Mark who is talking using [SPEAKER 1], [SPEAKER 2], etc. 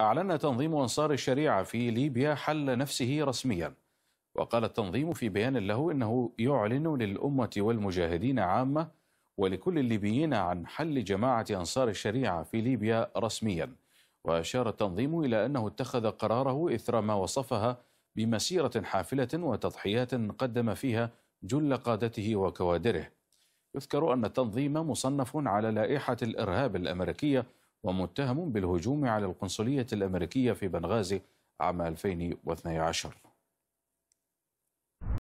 [SPEAKER 1] أعلن تنظيم أنصار الشريعة في ليبيا حل نفسه رسميا وقال التنظيم في بيان له إنه يعلن للأمة والمجاهدين عامة ولكل الليبيين عن حل جماعة أنصار الشريعة في ليبيا رسميا وأشار التنظيم إلى أنه اتخذ قراره إثر ما وصفها بمسيرة حافلة وتضحيات قدم فيها جل قادته وكوادره يذكر أن التنظيم مصنف على لائحة الإرهاب الأمريكية ومتهم بالهجوم على القنصلية الأمريكية في بنغازي عام 2012